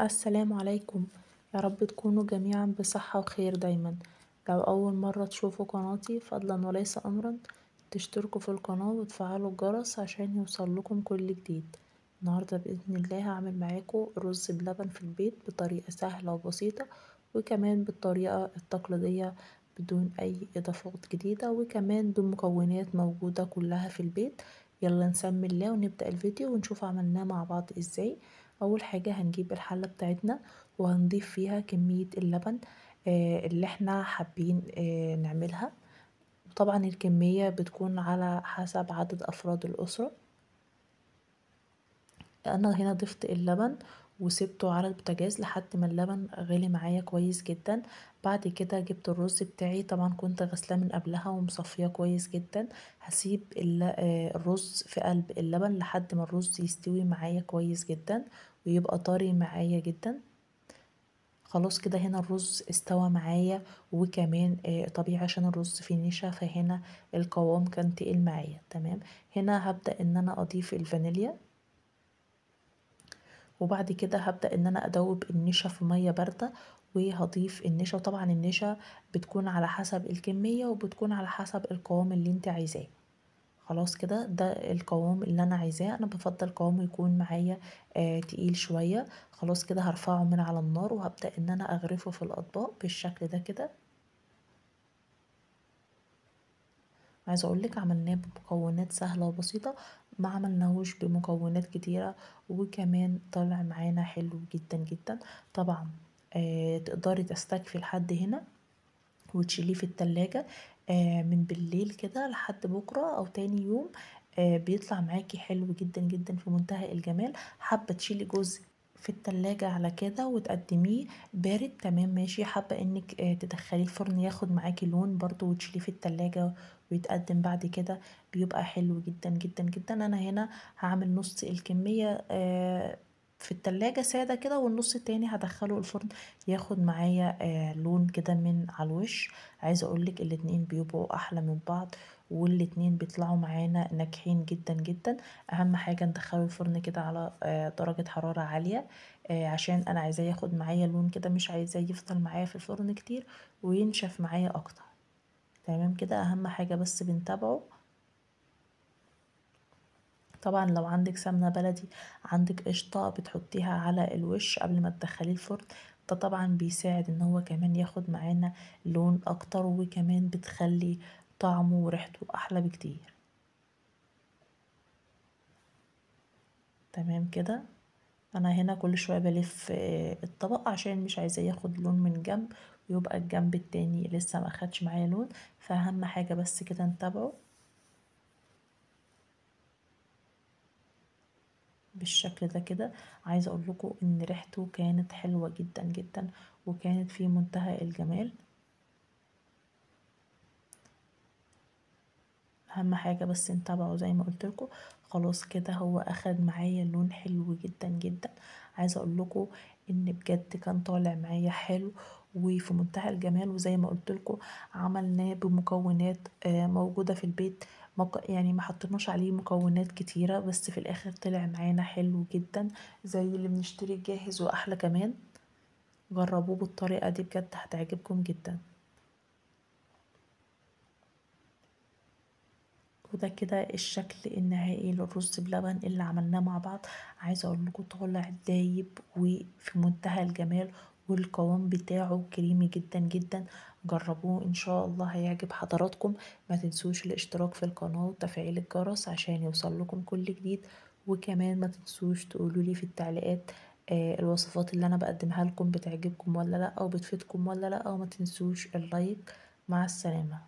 السلام عليكم يا رب تكونوا جميعا بصحة وخير دايما لو أول مرة تشوفوا قناتي فضلا وليس أمرا تشتركوا في القناة وتفعلوا الجرس عشان يوصلكم كل جديد النهاردة بإذن الله هعمل معاكم رز بلبن في البيت بطريقة سهلة وبسيطة وكمان بالطريقة التقليدية بدون أي إضافات جديدة وكمان بمكونات موجودة كلها في البيت يلا نسمي الله ونبدأ الفيديو ونشوف عملناه مع بعض إزاي اول حاجة هنجيب الحلة بتاعتنا وهنضيف فيها كمية اللبن آه، اللي احنا حابين آه، نعملها طبعا الكمية بتكون على حسب عدد افراد الاسرة انا هنا ضفت اللبن وسبته على البوتاجاز لحد ما اللبن غلي معايا كويس جدا بعد كده جبت الرز بتاعي طبعا كنت غسلاه من قبلها ومصفياه كويس جدا هسيب آه، الرز في قلب اللبن لحد ما الرز يستوي معايا كويس جدا ويبقى طري معايا جدا خلاص كده هنا الرز استوى معايا وكمان آه، طبيعي عشان الرز فيه نشا فهنا القوام كان تقيل معايا تمام هنا هبدأ ان انا اضيف الفانيليا وبعد كده هبدأ ان انا ادوب النشا في مية باردة وهضيف النشا وطبعا النشا بتكون على حسب الكمية وبتكون على حسب القوام اللي انت عايزاه خلاص كده ده القوام اللي انا عايزاه انا بفضل قوامه يكون معايا آه تقيل شوية خلاص كده هرفعه من على النار وهبدأ ان انا اغرفه في الاطباق بالشكل ده كده عايزه اقول لك عملناه بمكونات سهله وبسيطه ما عملناهوش بمكونات كتيرة وكمان طلع معانا حلو جدا جدا طبعا آه تقدري تستكفي لحد هنا وتشيليه في التلاجة آه من بالليل كده لحد بكرة او تاني يوم آه بيطلع معاكي حلو جدا جدا في منتهى الجمال حابة تشيلي جزء في التلاجة على كده وتقدميه بارد تمام ماشي حابة انك آه، تدخليه الفرن ياخد معاكي لون برضو وتشيليه في التلاجة ويتقدم بعد كده بيبقى حلو جدا جدا جدا انا هنا هعمل نص الكمية آه، في التلاجة سادة كده والنص التاني هدخله الفرن ياخد معايا آه لون كده من على الوش عايزة اقولك الاتنين بيبقوا احلى من بعض والاتنين بيطلعوا معانا ناجحين جدا جدا اهم حاجة ندخله الفرن كده على آه درجة حرارة عالية آه عشان انا عايزاه ياخد معايا لون كده مش عايزاه يفضل معايا في الفرن كتير وينشف معايا اكتر تمام كده اهم حاجة بس بنتابعه طبعا لو عندك سمنة بلدي عندك قشطة بتحطيها على الوش قبل ما تدخليه الفرن ده طبعا بيساعد ان هو كمان ياخد معانا لون اكتر وكمان بتخلي طعمه وريحته احلى بكتير تمام كده انا هنا كل شويه بلف الطبق عشان مش عايزاه ياخد لون من جنب ويبقى الجنب التاني لسه ما اخدش معايا لون فاهم حاجه بس كده نتابعه بالشكل ده كده عايزه اقول لكم ان ريحته كانت حلوه جدا جدا وكانت في منتهى الجمال اهم حاجه بس نتابعه زي ما قلت لكم خلاص كده هو اخد معايا لون حلو جدا جدا عايزه اقول لكم ان بجد كان طالع معايا حلو وفي منتهى الجمال وزي ما قلت لكم عملناه بمكونات آه، موجوده في البيت يعني ما حطيناش عليه مكونات كتيره بس في الاخر طلع معانا حلو جدا زي اللي بنشتري جاهز واحلى كمان جربوه بالطريقه دي بجد هتعجبكم جدا وده كده الشكل النهائي للرز بلبن اللي عملناه مع بعض عايزه اقول لكم طالع دايب وفي منتهى الجمال والقوام بتاعه كريمي جدا جدا جربوه ان شاء الله هيعجب حضراتكم ما تنسوش الاشتراك في القناة وتفعيل الجرس عشان يوصل لكم كل جديد وكمان ما تنسوش تقولوا لي في التعليقات آه، الوصفات اللي انا بقدمها لكم بتعجبكم ولا لا او بتفيدكم ولا لا ما تنسوش اللايك مع السلامه